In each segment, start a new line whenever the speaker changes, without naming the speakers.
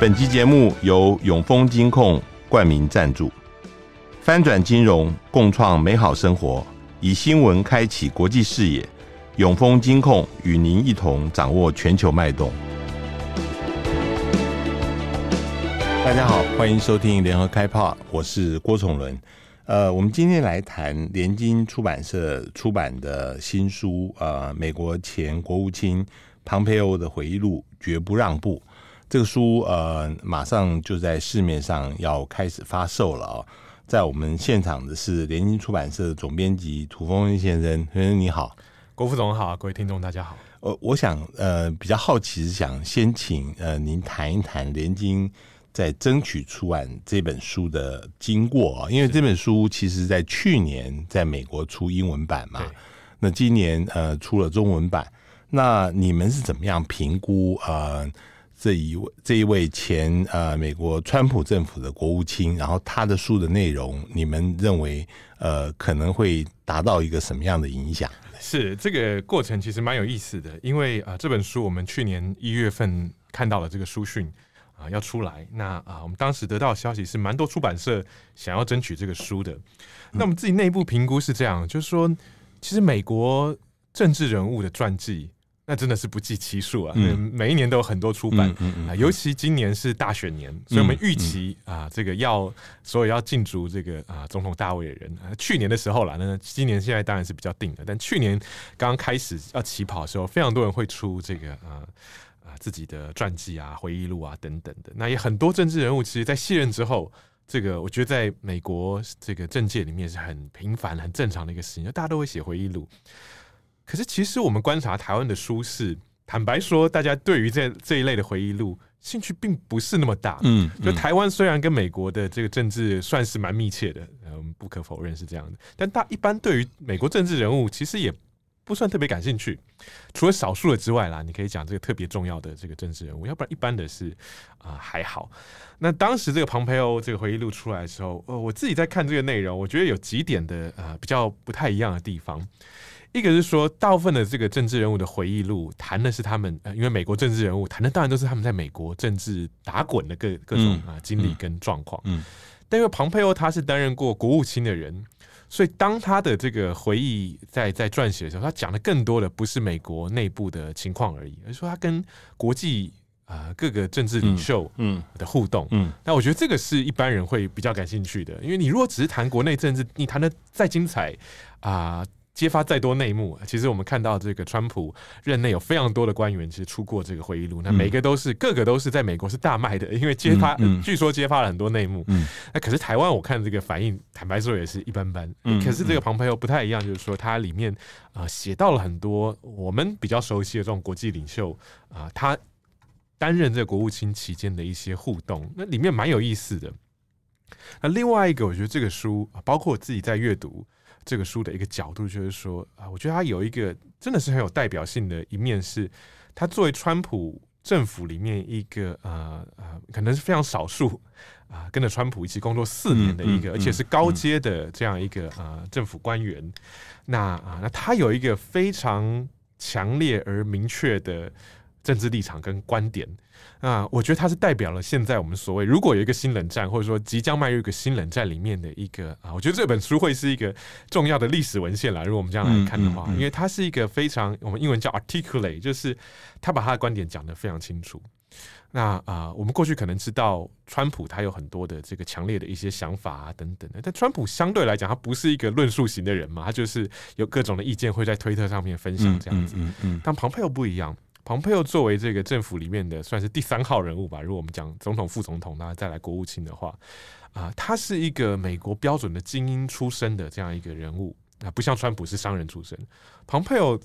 本期节目由永丰金控冠名赞助，翻转金融，共创美好生活。以新闻开启国际视野，永丰金控与您一同掌握全球脉动。大家好，欢迎收听《联合开炮》，我是郭崇伦。呃，我们今天来谈联经出版社出版的新书，呃，美国前国务卿庞培欧的回忆录《绝不让步》。这个书呃，马上就在市面上要开始发售了啊！在我们现场的是联经出版社总编辑涂风先生，先生你好，郭副总好，各位听众大家好。呃，我想呃比较好奇，是想先请呃您谈一谈联经在争取出版这本书的经过，啊、因为这本书其实在去年在美国出英文版嘛，那今年呃出了中文版，那你们是怎么样评估呃？这一位这一位前呃美国川普政府的国务卿，然后他的书的内容，你们认为呃可能会达到一个什么样的影响？
是这个过程其实蛮有意思的，因为啊这本书我们去年一月份看到了这个书讯啊要出来，那啊我们当时得到消息是蛮多出版社想要争取这个书的，那我们自己内部评估是这样，就是说其实美国政治人物的传记。那真的是不计其数啊！每一年都有很多出版啊，尤其今年是大选年，所以我们预期啊，这个要所有要进驻这个啊总统大位的人，去年的时候啦，那今年现在当然是比较定的。但去年刚刚开始要起跑的时候，非常多人会出这个啊啊自己的传记啊、回忆录啊等等的。那也很多政治人物，其实，在卸任之后，这个我觉得在美国这个政界里面是很平凡、很正常的一个事情，大家都会写回忆录。可是，其实我们观察台湾的舒适，坦白说，大家对于这这一类的回忆录兴趣并不是那么大。嗯，就台湾虽然跟美国的这个政治算是蛮密切的，嗯，不可否认是这样的。但大一般对于美国政治人物其实也不算特别感兴趣，除了少数的之外啦。你可以讲这个特别重要的这个政治人物，要不然一般的是啊还好。那当时这个庞培欧这个回忆录出来的时候，呃，我自己在看这个内容，我觉得有几点的呃比较不太一样的地方。一个是说，大部分的这个政治人物的回忆录，谈的是他们，因为美国政治人物谈的当然都是他们在美国政治打滚的各各种啊经历跟状况。嗯，但因为庞佩欧他是担任过国务卿的人，所以当他的这个回忆在在撰写的时候，他讲的更多的不是美国内部的情况而已，而是说他跟国际啊各个政治领袖嗯的互动嗯。那我觉得这个是一般人会比较感兴趣的，因为你如果只是谈国内政治，你谈的再精彩啊。揭发再多内幕，其实我们看到这个川普任内有非常多的官员其实出过这个回忆录，那每个都是，个个都是在美国是大卖的，因为揭发，据说揭发了很多内幕。嗯，那可是台湾我看这个反应，坦白说也是一般般。嗯，可是这个庞培又不太一样，就是说它里面啊写到了很多我们比较熟悉的这种国际领袖啊，他担任这个国务卿期间的一些互动，那里面蛮有意思的。那另外一个，我觉得这个书包括我自己在阅读。这个书的一个角度，就是说啊，我觉得他有一个真的是很有代表性的一面，是他作为川普政府里面一个啊啊，可能是非常少数啊，跟着川普一起工作四年的一个，而且是高阶的这样一个啊政府官员。那啊，那他有一个非常强烈而明确的政治立场跟观点。啊，我觉得他是代表了现在我们所谓如果有一个新冷战，或者说即将迈入一个新冷战里面的一个啊，我觉得这本书会是一个重要的历史文献啦。如果我们这样来看的话，因为它是一个非常我们英文叫 articulate，就是他把他的观点讲得非常清楚。那啊，我们过去可能知道川普他有很多的这个强烈的一些想法啊等等的，但川普相对来讲他不是一个论述型的人嘛，他就是有各种的意见会在推特上面分享这样子。嗯嗯嗯。但庞佩又不一样。蓬佩奥作为这个政府里面的算是第三号人物吧。如果我们讲总统、副总统，那再来国务卿的话，啊，他是一个美国标准的精英出身的这样一个人物啊，不像川普是商人出身。蓬佩奥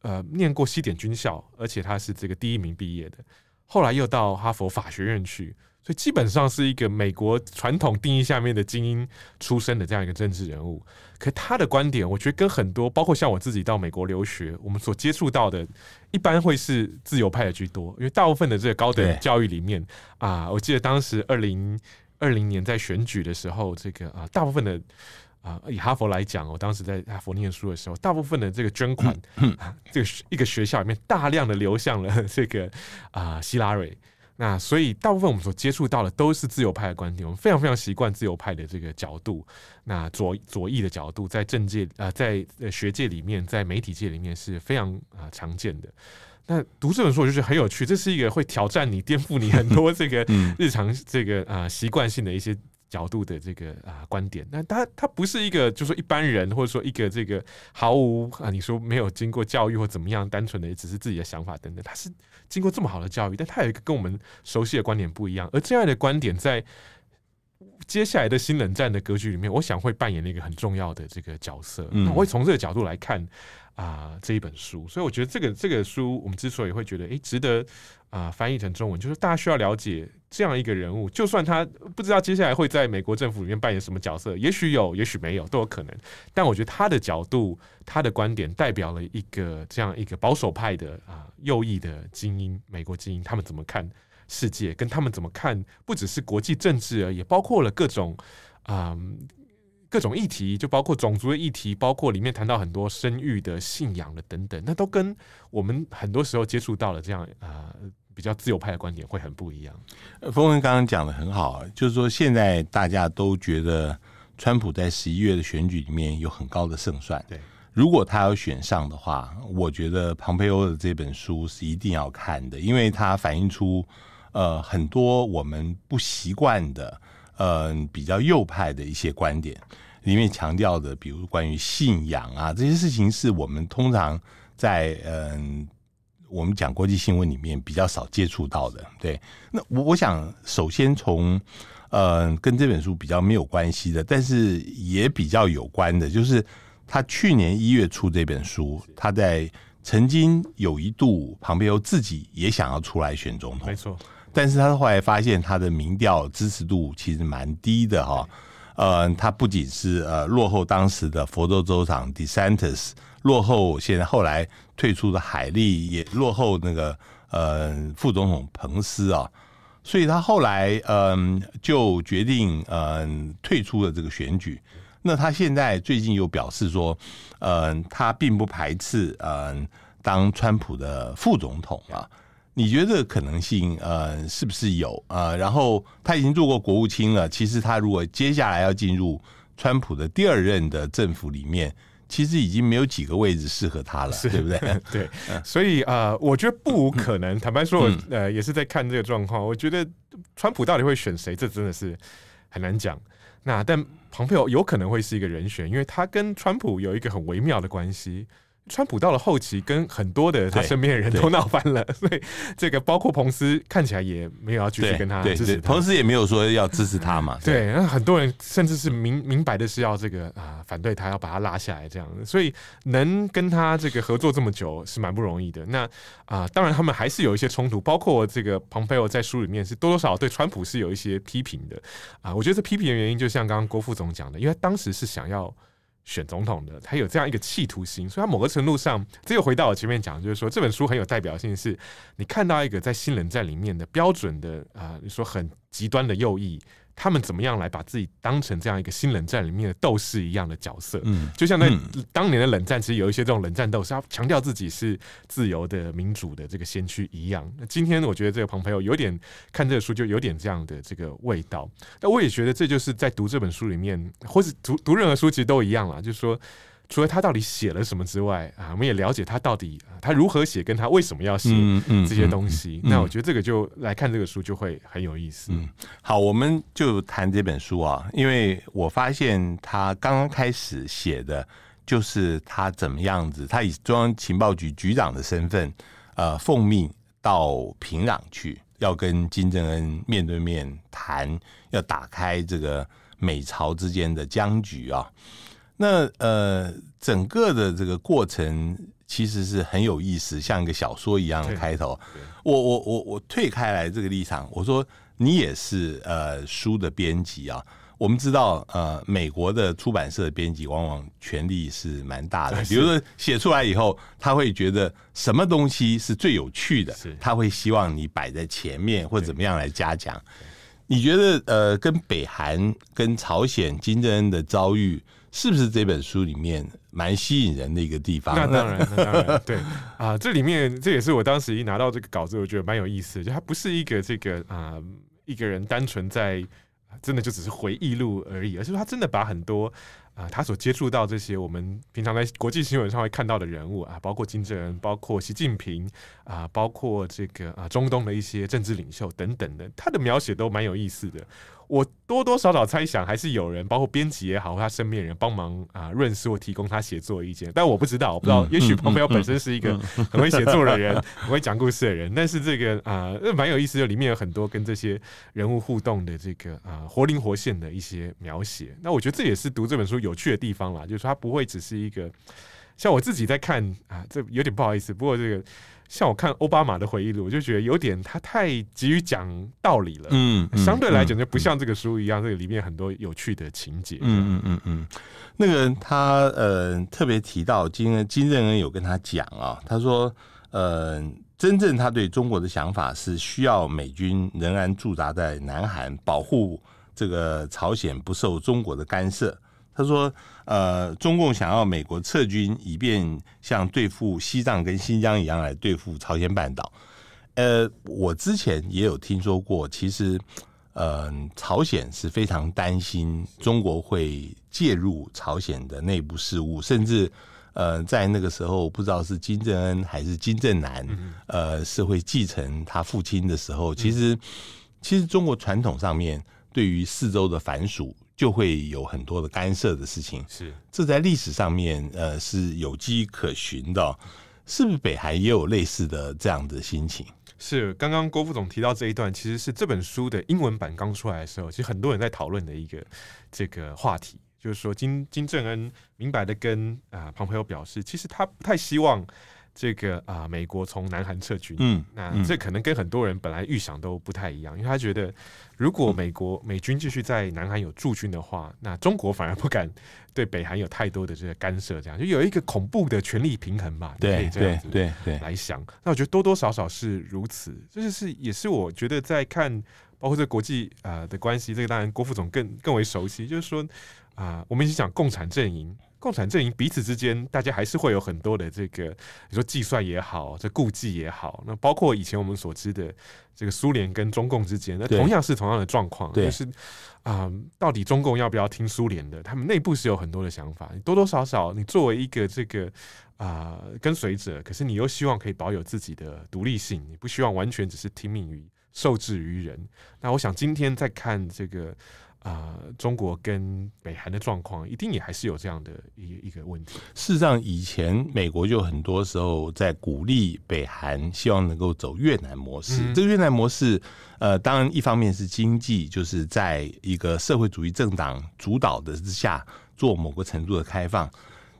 呃，念过西点军校，而且他是这个第一名毕业的，后来又到哈佛法学院去。所以基本上是一个美国传统定义下面的精英出身的这样一个政治人物，可他的观点，我觉得跟很多，包括像我自己到美国留学，我们所接触到的，一般会是自由派的居多，因为大部分的这个高等教育里面啊，我记得当时二零二零年在选举的时候，这个啊，大部分的啊，以哈佛来讲，我当时在哈佛念书的时候，大部分的这个捐款，这个一个学校里面大量的流向了这个啊，希拉里。那所以，大部分我们所接触到的都是自由派的观点，我们非常非常习惯自由派的这个角度。那左左翼的角度，在政界啊，在学界里面，在媒体界里面是非常啊常见的。那读这本书，我就觉得很有趣，这是一个会挑战你、颠覆你很多这个 日常这个啊习惯性的一些。角度的这个啊观点，那他他不是一个就说一般人，或者说一个这个毫无啊你说没有经过教育或怎么样，单纯的只是自己的想法等等，他是经过这么好的教育，但他有一个跟我们熟悉的观点不一样，而这样的观点在。接下来的新冷战的格局里面，我想会扮演一个很重要的这个角色。我会从这个角度来看啊这一本书，所以我觉得这个这个书我们之所以会觉得诶值得啊翻译成中文，就是大家需要了解这样一个人物，就算他不知道接下来会在美国政府里面扮演什么角色，也许有，也许没有，都有可能。但我觉得他的角度、他的观点，代表了一个这样一个保守派的啊右翼的精英，美国精英他们怎么看？世界跟他们怎么看，不只是国际政治，而已，包括了各种，嗯，各种议题，就包括种族的议题，包括里面谈到很多生育的、信仰的等等，那都跟我们很多时候接触到了这样啊，比较自由派的观点会很不一样。
峰文刚刚讲的很好，就是说现在大家都觉得川普在十一月的选举里面有很高的胜算。对，如果他要选上的话，我觉得庞培欧的这本书是一定要看的，因为它反映出。呃，很多我们不习惯的，呃，比较右派的一些观点，里面强调的，比如关于信仰啊这些事情，是我们通常在嗯，我们讲国际新闻里面比较少接触到的。对，那我我想首先从呃，跟这本书比较没有关系的，但是也比较有关的，就是他去年一月出这本书，他在曾经有一度旁边又自己也想要出来选总统，没错。但是他后来发现，他的民调支持度其实蛮低的哈，呃，他不仅是呃落后当时的佛州州长迪圣特斯，落后现在后来退出的海利，也落后那个呃副总统彭斯啊，所以他后来嗯就决定嗯退出了这个选举。那他现在最近又表示说，嗯，他并不排斥嗯当川普的副总统啊。你觉得可能性，呃，是不是有啊？然后他已经做过国务卿了，其实他如果接下来要进入川普的第二任的政府里面，其实已经没有几个位置适合他了，对不对？对，所以啊，我觉得不无可能。坦白
说，呃，也是在看这个状况。我觉得川普到底会选谁，这真的是很难讲。那但庞佩奥有可能会是一个人选，因为他跟川普有一个很微妙的关系。川普到了后期，跟很多的他身边的人都闹翻了，所以这个包括彭斯看起来也没有要继续跟他支持，
彭斯也没有说要支持他嘛。对，
那很多人甚至是明明白的是要这个啊反对他，要把他拉下来这样所以能跟他这个合作这么久是蛮不容易的。那啊，当然他们还是有一些冲突，包括这个蓬佩奥在书里面是多多少少对川普是有一些批评的啊。我觉得这批评的原因，就像刚刚郭副总讲的，因为当时是想要。选总统的，他有这样一个企图心，所以他某个程度上，这又回到我前面讲，就是说这本书很有代表性，是你看到一个在新冷战里面的标准的啊，你说很极端的右翼。他们怎么样来把自己当成这样一个新冷战里面的斗士一样的角色？嗯，就像在当年的冷战，其实有一些这种冷战斗士，他强调自己是自由的、民主的这个先驱一样。那今天我觉得这个朋友有点看这个书就有点这样的这个味道。那我也觉得这就是在读这本书里面，或者读读任何书其实都一样啦，就是说。除了他到底写了什么之外，啊，我们也了解他到底他如何写，跟他为什么要写这些东西。那我觉得这个就来看这个书就会很有意思。嗯，
好，我们就谈这本书啊，因为我发现他刚刚开始写的，就是他怎么样子，他以中央情报局局长的身份，呃，奉命到平壤去，要跟金正恩面对面谈，要打开这个美朝之间的僵局啊。那呃，整个的这个过程其实是很有意思，像一个小说一样的开头。我我我我退开来这个立场，我说你也是呃书的编辑啊。我们知道呃，美国的出版社的编辑往往权力是蛮大的，比如说写出来以后，他会觉得什么东西是最有趣的，他会希望你摆在前面或怎么样来嘉奖。你觉得呃，跟北韩跟朝鲜金正恩的遭遇？是不是这本书里面蛮吸引人的一个地方？那当然，那当然对啊。这里面这也是我当时一拿到这个稿子，我觉得
蛮有意思。就他不是一个这个啊，一个人单纯在真的就只是回忆录而已，而是他真的把很多啊，他所接触到这些我们平常在国际新闻上会看到的人物啊，包括金正恩，包括习近平啊，包括这个啊中东的一些政治领袖等等的，他的描写都蛮有意思的。我多多少少猜想，还是有人，包括编辑也好，他身边人帮忙啊润色或提供他写作意见，但我不知道，我不知道，也许朋友本身是一个很会写作的人，很会讲故事的人。但是这个啊，蛮有意思，就里面有很多跟这些人物互动的这个啊，活灵活现的一些描写。那我觉得这也是读这本书有趣的地方啦，就是说它不会只是一个像我自己在看啊，这有点不好意思，不过这个。像我看奥巴马的回忆录，我就觉得有点他太急于讲道理了。嗯，相对来讲就不像这个书一样，这个里面很
多有趣的情节。嗯嗯嗯嗯，那个他呃特别提到金金正恩有跟他讲啊，他说呃，真正他对中国的想法是需要美军仍然驻扎在南韩，保护这个朝鲜不受中国的干涉。他说。呃，中共想要美国撤军，以便像对付西藏跟新疆一样来对付朝鲜半岛。呃，我之前也有听说过，其实，嗯，朝鲜是非常担心中国会介入朝鲜的内部事务，甚至，呃，在那个时候，不知道是金正恩还是金正男，呃，是会继承他父亲的时候，其实，其实中国传统上面对于四周的藩属。就会有很多的干涉的事情，是这在历史上面呃是有迹可循的，是不是？北韩也有类似的这样的心情？是
刚刚郭副总提到这一段，其实是这本书的英文版刚出来的时候，其实很多人在讨论的一个这个话题，就是说金金正恩明白的跟啊庞培友表示，其实他不太希望。这个啊，美国从南韩撤军，那这可能跟很多人本来预想都不太一样，因为他觉得如果美国美军继续在南韩有驻军的话，那中国反而不敢对北韩有太多的这个干涉，这样就有一个恐怖的权力平衡嘛，对对对对来想。那我觉得多多少少是如此，就是是也是我觉得在看包括这国际啊的关系，这个当然郭副总更更为熟悉，就是说啊，我们一直讲共产阵营。共产阵营彼此之间，大家还是会有很多的这个，你说计算也好，这顾忌也好。那包括以前我们所知的这个苏联跟中共之间，那同样是同样的状况，就是啊，到底中共要不要听苏联的？他们内部是有很多的想法，多多少少，你作为一个这个啊跟随者，可是你又希望可以保有自己的独立性，你不希望完全只是听命于、受制于人。那我想今天再看这个。呃，中国跟北韩的状况一定也还是有这样的一一个问题。
事实上，以前美国就很多时候在鼓励北韩，希望能够走越南模式。这个越南模式，呃，当然一方面是经济，就是在一个社会主义政党主导的之下做某个程度的开放，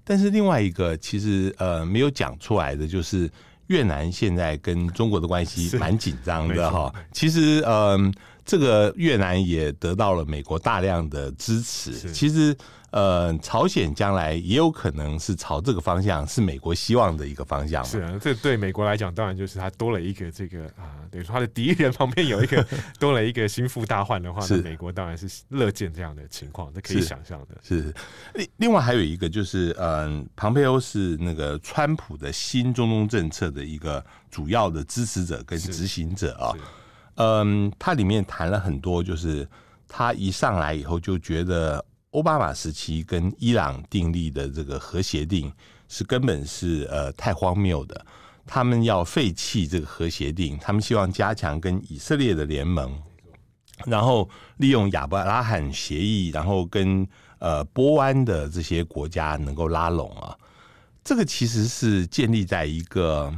但是另外一个其实呃没有讲出来的，就是越南现在跟中国的关系蛮紧张的 哈。其实嗯。这个越南也得到了美国大量的支持。其实，呃，朝鲜将来也有可能是朝这个方向，是美国希望的一个方向。是啊，这对美国来讲，当然就是他多了一个这个啊，
等于说他的敌人旁边有一个 多了一个心腹大患的话，美国当然是乐见这样的情况，这可以想象的。
是另另外还有一个就是，嗯，庞佩欧是那个川普的新中东政策的一个主要的支持者跟执行者啊。嗯，它里面谈了很多，就是他一上来以后就觉得奥巴马时期跟伊朗订立的这个核协定是根本是呃太荒谬的，他们要废弃这个核协定，他们希望加强跟以色列的联盟，然后利用亚伯拉罕协议，然后跟呃波湾的这些国家能够拉拢啊，这个其实是建立在一个。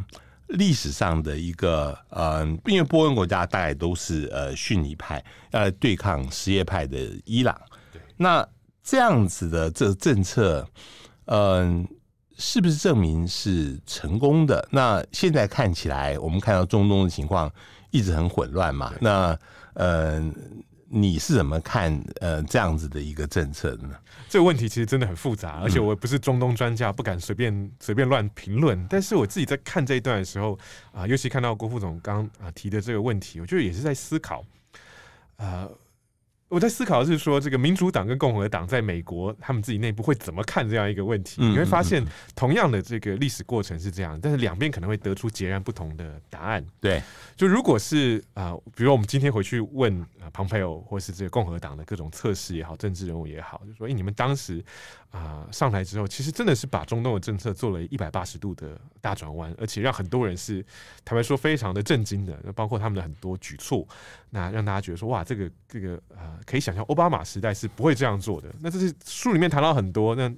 历史上的一个呃，因为波恩国家大概都是呃逊尼派呃对抗什叶派的伊朗，那这样子的这个政策，嗯，是不是证明是成功的？那现在看起来，我们看到中东的情况一直很混乱嘛？那嗯。你是怎么看呃这样子的一个政策呢？这个问题其实真的很复杂，而且我也不是中东专家，不敢随便
随便乱评论。但是我自己在看这一段的时候啊，尤其看到郭副总刚啊提的这个问题，我觉得也是在思考，啊。我在思考是说，这个民主党跟共和党在美国他们自己内部会怎么看这样一个问题？你会发现，同样的这个历史过程是这样，但是两边可能会得出截然不同的答案。对，就如果是啊，比如我们今天回去问啊，庞培友或是这个共和党的各种测试也好，政治人物也好，就说：，哎，你们当时啊上台之后，其实真的是把中东的政策做了一百八十度的大转弯，而且让很多人是坦白说非常的震惊的，包括他们的很多举措，那让大家觉得说：，哇，这个这个啊。可以想象，奥巴马时代是不会这样做的。那这是书里面谈到很多。那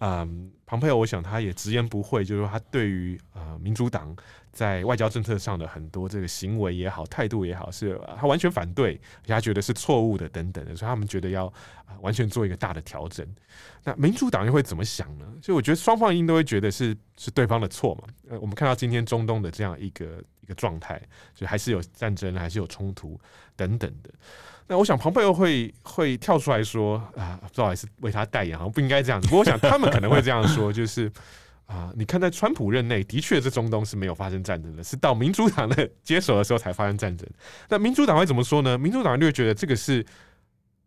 嗯，庞培，我想他也直言不讳，就是说他对于呃民主党在外交政策上的很多这个行为也好、态度也好，是他完全反对，而且他觉得是错误的等等的，所以他们觉得要完全做一个大的调整。那民主党又会怎么想呢？所以我觉得双方应该都会觉得是是对方的错嘛。呃，我们看到今天中东的这样一个一个状态，就还是有战争，还是有冲突等等的。那我想，朋又会会跳出来说啊，不好意思，为他代言好像不应该这样子。不过，我想他们可能会这样说，就是啊，你看，在川普任内，的确是中东是没有发生战争的，是到民主党的接手的时候才发生战争。那民主党会怎么说呢？民主党就会觉得这个是。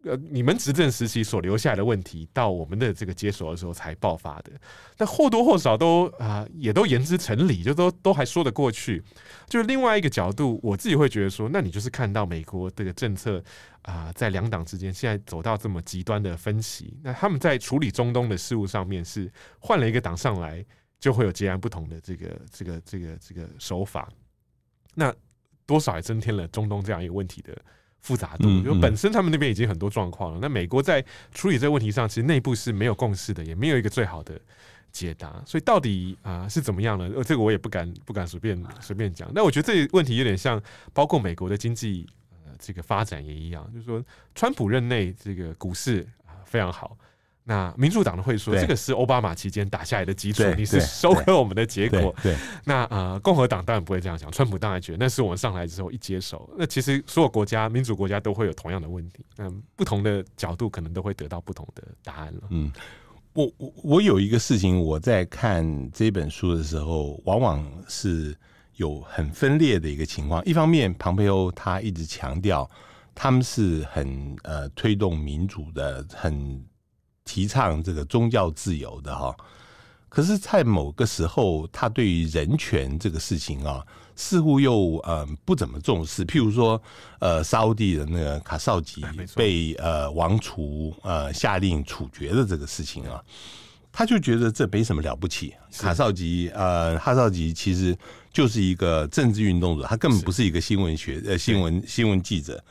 呃，你们执政时期所留下来的问题，到我们的这个接手的时候才爆发的，那或多或少都啊，也都言之成理，就都都还说得过去。就是另外一个角度，我自己会觉得说，那你就是看到美国这个政策啊，在两党之间现在走到这么极端的分歧，那他们在处理中东的事务上面是换了一个党上来，就会有截然不同的这个这个这个这个手法，那多少也增添了中东这样一个问题的。复杂度，就本身他们那边已经很多状况了。那美国在处理这个问题上，其实内部是没有共识的，也没有一个最好的解答。所以到底啊是怎么样呢？呃，这个我也不敢不敢随便随便讲。那我觉得这个问题有点像，包括美国的经济呃这个发展也一样，就是说川普任内这个股市啊非常好。那民主党的会说，这个是奥巴马期间打下来的基础，你是收割我们的结果。那呃，共和党当然不会这样想，川普当然觉得那是我们上来之后一接手。那其实所有国家，民主国家都会有同样的问题，嗯，不同的角度可能都会得到不同的答案了。
嗯，我我有一个事情，我在看这本书的时候，往往是有很分裂的一个情况。一方面，庞培欧他一直强调他们是很呃推动民主的，很。提倡这个宗教自由的哈，可是，在某个时候，他对于人权这个事情啊，似乎又呃不怎么重视。譬如说，呃，沙地的那个卡绍吉被呃王储呃下令处决的这个事情啊，他就觉得这没什么了不起。卡绍吉呃，哈绍吉其实就是一个政治运动者，他根本不是一个新闻学呃新闻新闻记者。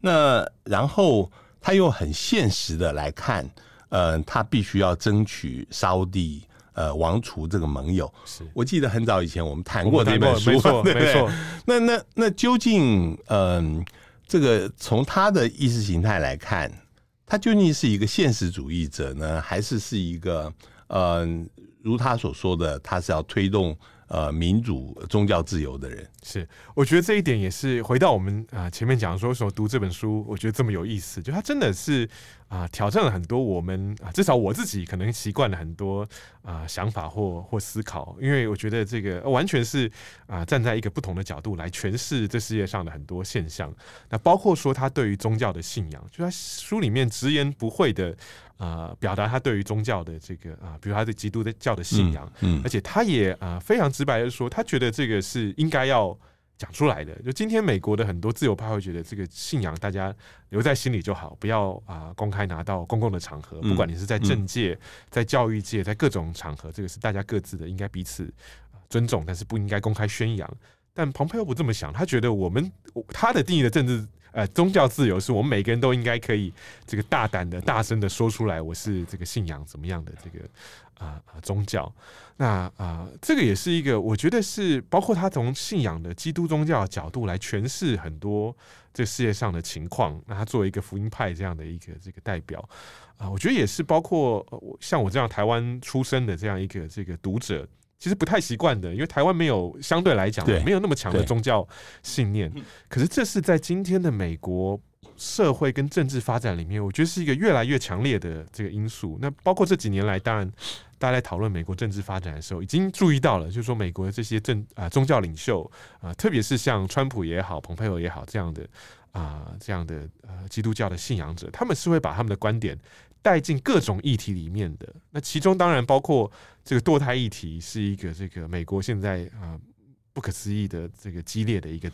那然后他又很现实的来看。呃，他必须要争取烧地，呃，王储这个盟友。是，我记得很早以前我们谈过这本书，没错，没错。那那那究竟，嗯，这个从他的意识形态来看，他究竟是一个现实主义者呢，还是是一个，呃，如他所说的，他是要推动。呃，民主、宗教自由的人是，我觉得这一点也是
回到我们啊前面讲说，为什么读这本书，我觉得这么有意思，就他真的是啊挑战了很多我们啊，至少我自己可能习惯了很多啊想法或或思考，因为我觉得这个完全是啊站在一个不同的角度来诠释这世界上的很多现象，那包括说他对于宗教的信仰，就他书里面直言不讳的。啊，表达他对于宗教的这个啊，比如他对基督的教的信仰，而且他也啊非常直白的说，他觉得这个是应该要讲出来的。就今天美国的很多自由派会觉得，这个信仰大家留在心里就好，不要啊公开拿到公共的场合，不管你是在政界、在教育界、在各种场合，这个是大家各自的应该彼此尊重，但是不应该公开宣扬。但蓬佩奥不这么想，他觉得我们他的定义的政治。呃，宗教自由是我们每个人都应该可以这个大胆的、大声的说出来，我是这个信仰怎么样的这个啊宗教。那啊，这个也是一个，我觉得是包括他从信仰的基督宗教角度来诠释很多这世界上的情况。那他作为一个福音派这样的一个这个代表啊，我觉得也是包括像我这样台湾出生的这样一个这个读者。其实不太习惯的，因为台湾没有相对来讲没有那么强的宗教信念。可是这是在今天的美国社会跟政治发展里面，我觉得是一个越来越强烈的这个因素。那包括这几年来，当然大家在讨论美国政治发展的时候，已经注意到了，就是说美国的这些政啊宗教领袖啊，特别是像川普也好、蓬佩奥也好这样的啊这样的呃基督教的信仰者，他们是会把他们的观点。带进各种议题里面的，那其中当然包括这个堕胎议题，是一个这个美国现在啊不可思议的这个激烈的一个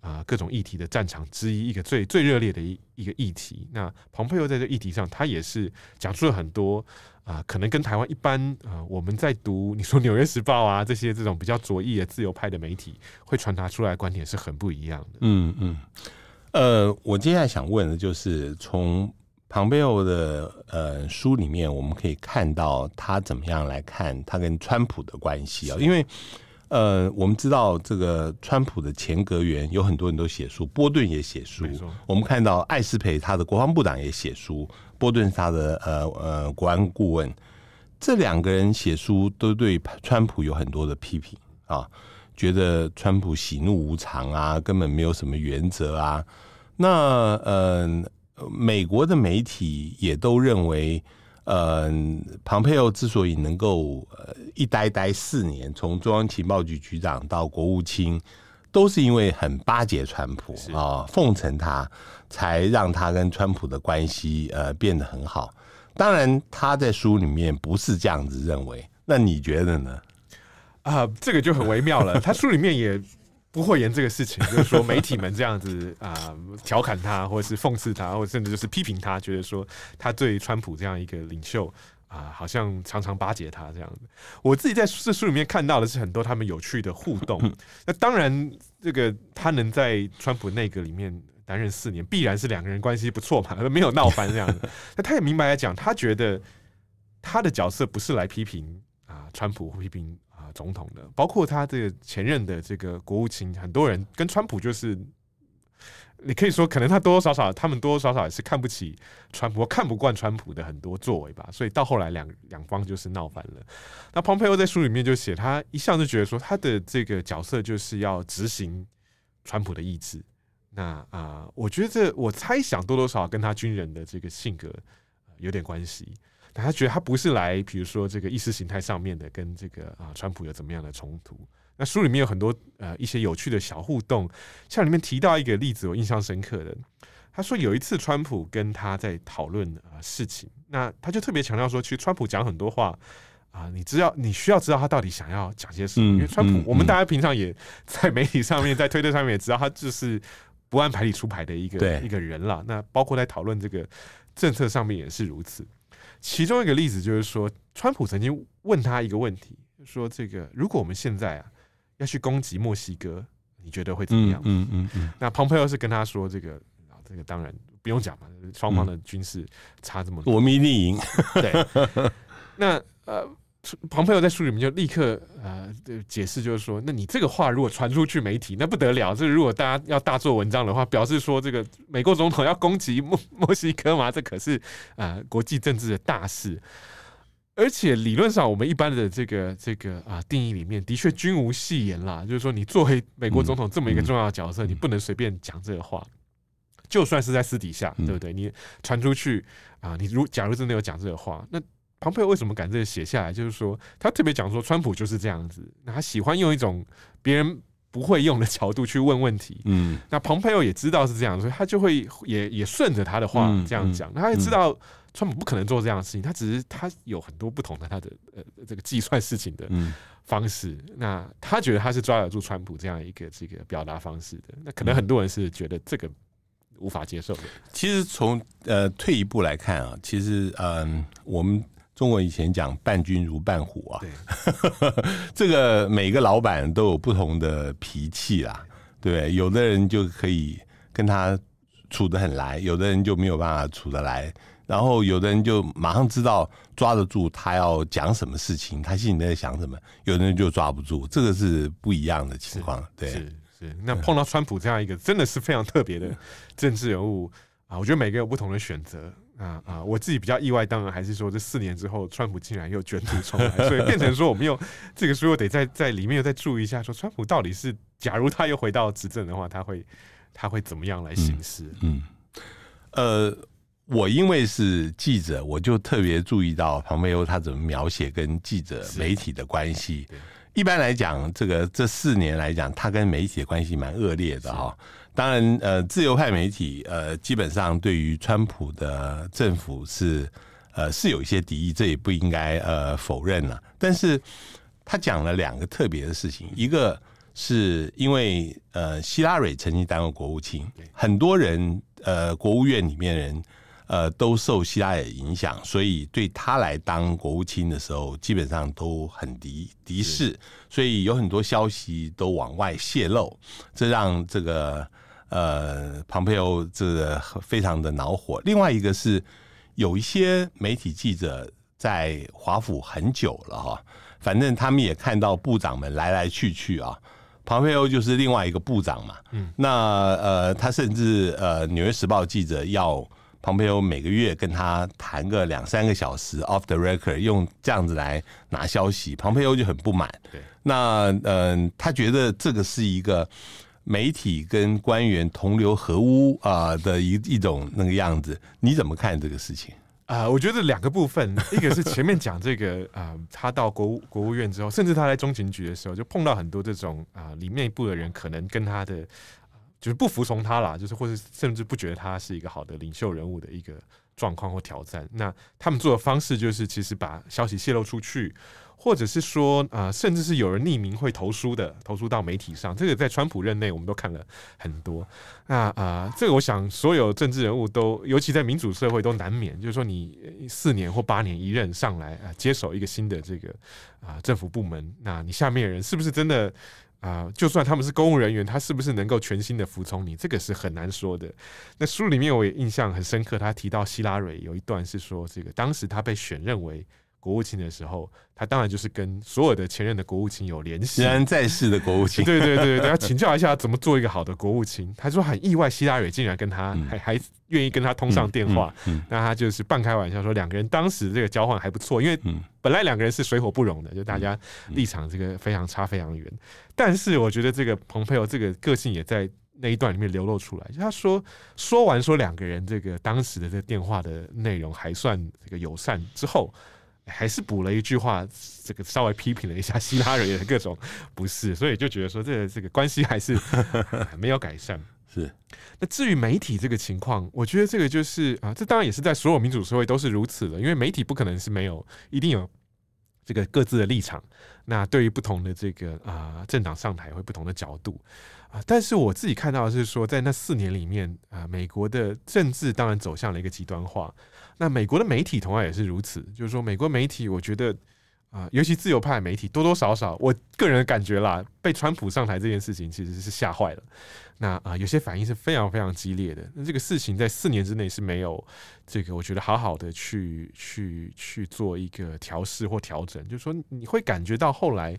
啊各种议题的战场之一，一个最最热烈的一一个议题。那庞佩又在这议题上，他也是讲出了很多啊，可能跟台湾一般啊，我们在读你说《纽约时报》啊这些这种比较左翼的自由派的媒体会传达出来的观点是很不一样
的。嗯嗯，呃，我接下来想问的就是从。p 贝 m 的呃书里面，我们可以看到他怎么样来看他跟川普的关系啊？因为呃，我们知道这个川普的前阁员有很多人都写书，波顿也写书。我们看到艾斯培他的国防部长也写书，波顿他的呃呃国安顾问，这两个人写书都对川普有很多的批评啊，觉得川普喜怒无常啊，根本没有什么原则啊。那嗯。美国的媒体也都认为，呃，庞佩奥之所以能够一待待四年，从中央情报局局长到国务卿，都是因为很巴结川普啊，奉承他，才让他跟川普的关系呃变得很好。当然，他在书里面不是这样子认为。那你觉得呢？
啊，这个就很微妙了。他书里面也。不会言这个事情，就是说媒体们这样子 啊，调侃他，或者是讽刺他，或者甚至就是批评他，觉得说他对川普这样一个领袖啊，好像常常巴结他这样子。我自己在这书里面看到的是很多他们有趣的互动。那当然，这个他能在川普内阁里面担任四年，必然是两个人关系不错嘛，没有闹翻这样。那他也明白来讲，他觉得他的角色不是来批评啊川普批评。啊总统的，包括他的前任的这个国务卿，很多人跟川普就是，你可以说，可能他多多少少，他们多多少少也是看不起川普，看不惯川普的很多作为吧，所以到后来两两方就是闹翻了。那蓬佩奥在书里面就写，他一向就觉得说，他的这个角色就是要执行川普的意志。那啊，我觉得这我猜想多多少少跟他军人的这个性格有点关系。他觉得他不是来，比如说这个意识形态上面的，跟这个啊川普有怎么样的冲突？那书里面有很多呃一些有趣的小互动，像里面提到一个例子，我印象深刻的。他说有一次川普跟他在讨论啊事情，那他就特别强调说，其实川普讲很多话啊，你知道你需要知道他到底想要讲些什么？因为川普，我们大家平常也在媒体上面，在推特上面也知道，他就是不按牌理出牌的一个一个人了。那包括在讨论这个政策上面也是如此。其中一个例子就是说，川普曾经问他一个问题，说：“这个如果我们现在啊要去攻击墨西哥，你觉得会怎么样？”嗯嗯嗯。那蓬佩奥是跟他说：“这个，这个当然不用讲嘛，双方的军事差这么多，我们一定
赢。”对，
那呃。庞友在书里面就立刻呃解释，就是说，那你这个话如果传出去媒体，那不得了。这如果大家要大做文章的话，表示说这个美国总统要攻击墨墨西哥嘛？这可是啊国际政治的大事。而且理论上，我们一般的这个这个啊定义里面，的确君无戏言啦。就是说，你作为美国总统这么一个重要的角色，你不能随便讲这个话。就算是在私底下，对不对？你传出去啊，你如假如真的有讲这个话，那。庞培为什么敢这写下来？就是说，他特别讲说，川普就是这样子。那他喜欢用一种别人不会用的角度去问问题。嗯，那庞佩友也知道是这样，所以他就会也也顺着他的话这样讲。他也知道川普不可能做这样的事情，他只是他有很多不同的他的呃这个计算事情的方式。那他觉得他是抓得住川普这样一个这个表达方式的。那可能很多人是觉得这个无法接受的。
其实从呃退一步来看啊，其实嗯我们。中国以前讲伴君如伴虎啊，这个每个老板都有不同的脾气啦，对，有的人就可以跟他处得很来，有的人就没有办法处得来，然后有的人就马上知道抓得住他要讲什么事情，他心里在想什么，有的人就抓不住，这个是不一样的情况，对，是
那碰到川普这样一个真的是非常特别的政治人物啊，我觉得每个有不同的选择。啊啊！我自己比较意外，当然还是说这四年之后，川普竟然又卷土重来，所以变成说我们又这个书又得在在里面又再注意一下，说川普到底是，假如他又回到执政的话，他会他会怎么样来行
事？嗯，呃，我因为是记者，我就特别注意到庞贝欧他怎么描写跟记者媒体的关系。一般来讲，这个这四年来讲，他跟媒体关系蛮恶劣的哈。当然，呃，自由派媒体，呃，基本上对于川普的政府是，呃，是有一些敌意，这也不应该呃否认了。但是他讲了两个特别的事情，一个是因为呃，希拉蕊曾经当过国务卿，很多人呃，国务院里面人呃都受希拉蕊影响，所以对他来当国务卿的时候，基本上都很敌敌视，所以有很多消息都往外泄露，这让这个。呃，庞培欧这非常的恼火。另外一个是，有一些媒体记者在华府很久了哈，反正他们也看到部长们来来去去啊。庞培欧就是另外一个部长嘛，嗯，那呃，他甚至呃，《纽约时报》记者要庞培欧每个月跟他谈个两三个小时，off the record，用这样子来拿消息，庞培欧就很不满。对，那嗯，他觉得这个是一个。媒体跟官员同流合污啊的一一种那个样子，你怎么看这个事情？
啊，我觉得两个部分，一个是前
面讲这个啊，他到国务国务院之后，甚至他在
中情局的时候，就碰到很多这种啊，里面部的人可能跟他的就是不服从他啦，就是或者甚至不觉得他是一个好的领袖人物的一个状况或挑战。那他们做的方式就是，其实把消息泄露出去。或者是说啊，甚至是有人匿名会投书的，投书到媒体上。这个在川普任内，我们都看了很多。那啊，这个我想，所有政治人物都，尤其在民主社会，都难免。就是说，你四年或八年一任上来啊，接手一个新的这个啊政府部门，那你下面的人是不是真的啊？就算他们是公务人员，他是不是能够全心的服从你？这个是很难说的。那书里面我也印象很深刻，他提到希拉蕊有一段是说，这个当时他被选认为。国务卿的时候，他当然就是跟所有的前任的国务卿有联系，仍然
在世的国务卿，对对对，要请教
一下怎么做一个好的国务卿。他说很意外，希拉里竟然跟他还还愿意跟他通上电话。那他就是半开玩笑说，两个人当时这个交换还不错，因为本来两个人是水火不容的，就大家立场这个非常差非常远。但是我觉得这个蓬佩奥这个个性也在那一段里面流露出来。他说说完说两个人这个当时的这电话的内容还算这个友善之后。还是补了一句话，这个稍微批评了一下希拉里的各种不是，所以就觉得说这这个关系还是 没有改善。是，那至于媒体这个情况，我觉得这个就是啊，这当然也是在所有民主社会都是如此的，因为媒体不可能是没有一定有这个各自的立场。那对于不同的这个啊政党上台，会不同的角度。但是我自己看到的是说，在那四年里面啊，美国的政治当然走向了一个极端化。那美国的媒体同样也是如此，就是说，美国媒体我觉得啊，尤其自由派媒体，多多少少，我个人感觉啦，被川普上台这件事情其实是吓坏了。那啊，有些反应是非常非常激烈的。那这个事情在四年之内是没有这个，我觉得好好的去去去做一个调试或调整，就是说，你会感觉到后来，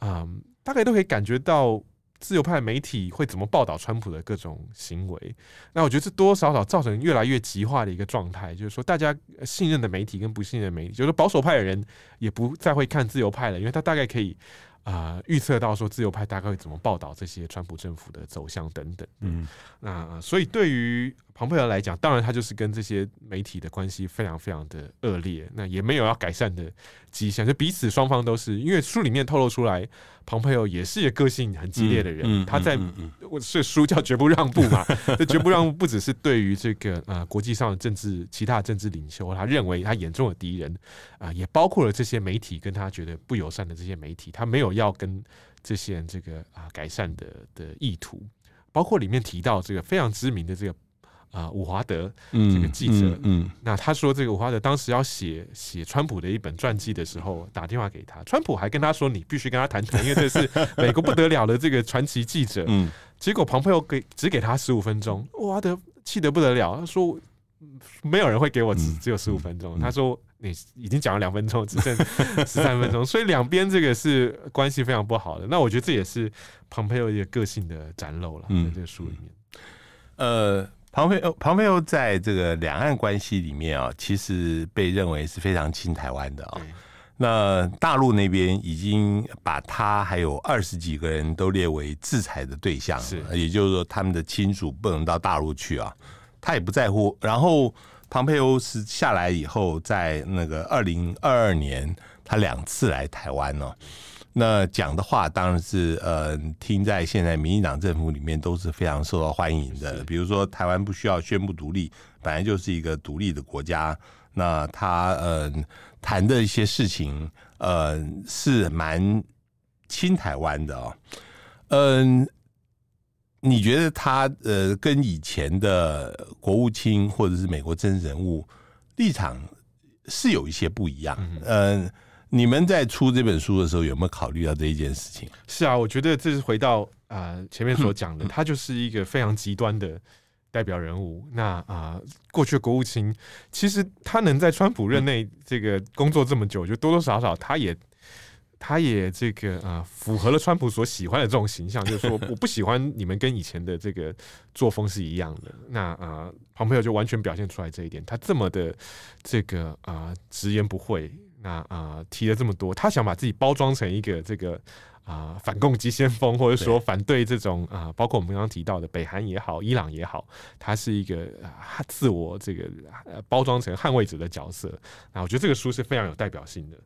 嗯，大概都可以感觉到。自由派媒体会怎么报道川普的各种行为？那我觉得这多少少造成越来越极化的一个状态，就是说大家信任的媒体跟不信任的媒体，就是保守派的人也不再会看自由派了，因为他大概可以啊预测到说自由派大概会怎么报道这些川普政府的走向等等。嗯，那所以对于。庞佩尔来讲，当然他就是跟这些媒体的关系非常非常的恶劣，那也没有要改善的迹象，就彼此双方都是，因为书里面透露出来，庞佩尔也是个性很激烈的人，他在我这书叫绝不让步嘛，这绝不让步不只是对于这个啊国际上的政治其他政治领袖，他认为他眼中的敌人啊，也包括了这些媒体跟他觉得不友善的这些媒体，他没有要跟这些人这个啊改善的的意图，包括里面提到这个非常知名的这个。啊，伍华德这个记者，那他说这个伍华德当时要写写川普的一本传记的时候，打电话给他，川普还跟他说：“你必须跟他谈谈，因为这是 美国不得了的这个传奇记者。”结果蓬佩奥给只给他十五分钟，伍华德气得不得了，他说：“没有人会给我只只有十五分钟。”他说：“你已经讲了两分钟，只剩 十三分钟。”所以两边这个是关系非常不好的。那我觉得这也是蓬佩奥一个个性的展露了，
在这个书里面，呃。庞欧，庞飞欧在这个两岸关系里面啊，其实被认为是非常亲台湾的啊。那大陆那边已经把他还有二十几个人都列为制裁的对象，是，也就是说他们的亲属不能到大陆去啊。他也不在乎，然后。庞佩欧是下来以后，在那个二零二二年，他两次来台湾哦。那讲的话，当然是呃，听在现在民进党政府里面都是非常受到欢迎的。比如说，台湾不需要宣布独立，本来就是一个独立的国家。那他呃，谈的一些事情，呃，是蛮亲台湾的哦。嗯。你觉得他呃，跟以前的国务卿或者是美国政治人物立场是有一些不一样。嗯，你们在出这本书的时候有没有考虑到这一件事情？
是啊，我觉得这是回到啊前面所讲的，他就是一个非常极端的代表人物。那啊，过去国务卿其实他能在川普任内这个工作这么久，就多多少少他也。他也这个啊，符合了川普所喜欢的这种形象，就是说 我不喜欢你们跟以前的这个作风是一样的。那啊，黄佩友就完全表现出来这一点，他这么的这个啊直言不讳，那啊提了这么多，他想把自己包装成一个这个啊反共急先锋，或者说反对这种啊，包括我们刚刚提到的北韩也好，伊朗也好，他是一个啊自我这个包装成捍卫者的角色。啊，我觉得这个书是非常有代表性的。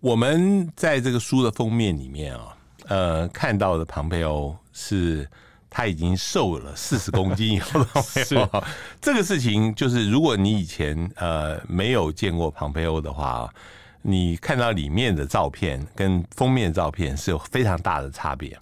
我们在这个书的封面里面啊，呃，看到的庞培欧是他已经瘦了四十公斤以后培欧。这个事情，就是如果你以前呃没有见过庞培欧的话，你看到里面的照片跟封面照片是有非常大的差别。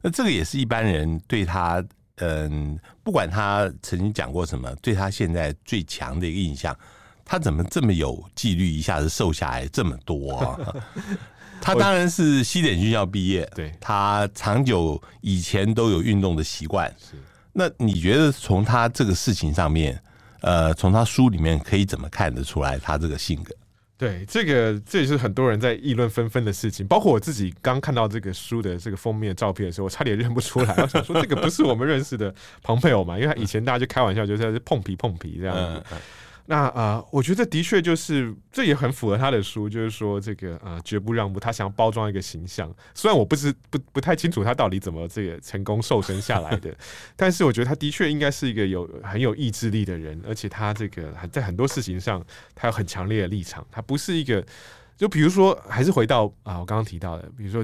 那这个也是一般人对他，嗯，不管他曾经讲过什么，对他现在最强的一个印象。他怎么这么有纪律，一下子瘦下来这么多？
他当
然是西点军校毕业，对他长久以前都有运动的习惯。是，那你觉得从他这个事情上面，呃，从他书里面可以怎么看得出来他这个性格？
对，这个这也是很多人在议论纷纷的事情。包括我自己刚看到这个书的这个封面照片的时候，我差点认不出来。我想说，这个不是我们认识的朋友嘛？因为他以前大家就开玩笑，就是碰皮碰皮这样子。那啊，我觉得的确就是，这也很符合他的书，就是说这个啊，绝不让步。他想包装一个形象，虽然我不知不不太清楚他到底怎么这个成功瘦身下来的，但是我觉得他的确应该是一个有很有意志力的人，而且他这个在很多事情上他有很强烈的立场，他不是一个。就比如说，还是回到啊，我刚刚提到的，比如说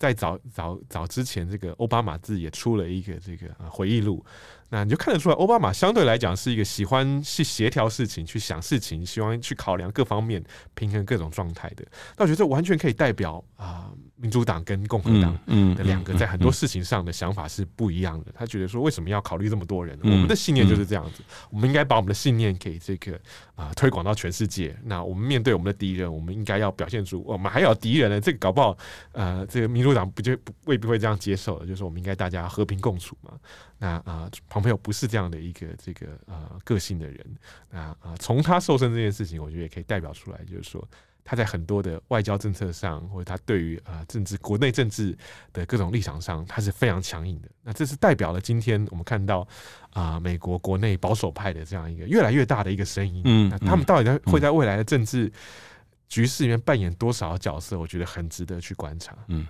在早早早之前，这个奥巴马自己出了一个这个回忆录。那你就看得出来，奥巴马相对来讲是一个喜欢去协调事情、去想事情、喜欢去考量各方面、平衡各种状态的。我觉得这完全可以代表啊，民主党跟共和党的两个在很多事情上的想法是不一样的。他觉得说，为什么要考虑这么多人？我们的信念就是这样子，我们应该把我们的信念给这个啊推广到全世界。那我们面对我们的敌人，我们应该要表现出我们还有敌人呢。这个搞不好，呃，这个民主党不就未必会这样接受的，就是我们应该大家和平共处嘛。那啊，蓬佩奥不是这样的一个这个啊个性的人。那啊，从他瘦身这件事情，我觉得也可以代表出来，就是说他在很多的外交政策上，或者他对于啊政治国内政治的各种立场上，他是非常强硬的。那这是代表了今天我们看到啊美国国内保守派的这样一个越来越大的一个声音。嗯，他们到底在会在未来的政治局势里面扮演多少角色？我觉得很值得去观察。
嗯。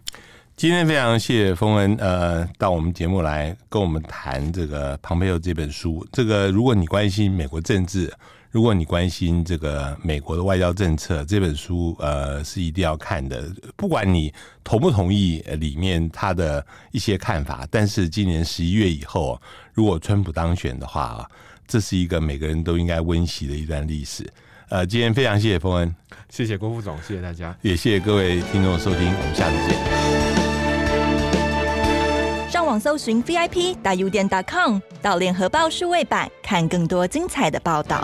今天非常谢谢冯恩，呃，到我们节目来跟我们谈这个《庞培奥》这本书。这个如果你关心美国政治，如果你关心这个美国的外交政策，这本书呃是一定要看的。不管你同不同意里面他的一些看法，但是今年十一月以后，如果川普当选的话，这是一个每个人都应该温习的一段历史。呃，今天非常谢谢冯恩，谢谢郭副总，谢谢大家，也谢谢各位听众的收听，我们下次见。搜寻 VIP 大 U 店 .com 到联合报数位版，看更多精彩的报道。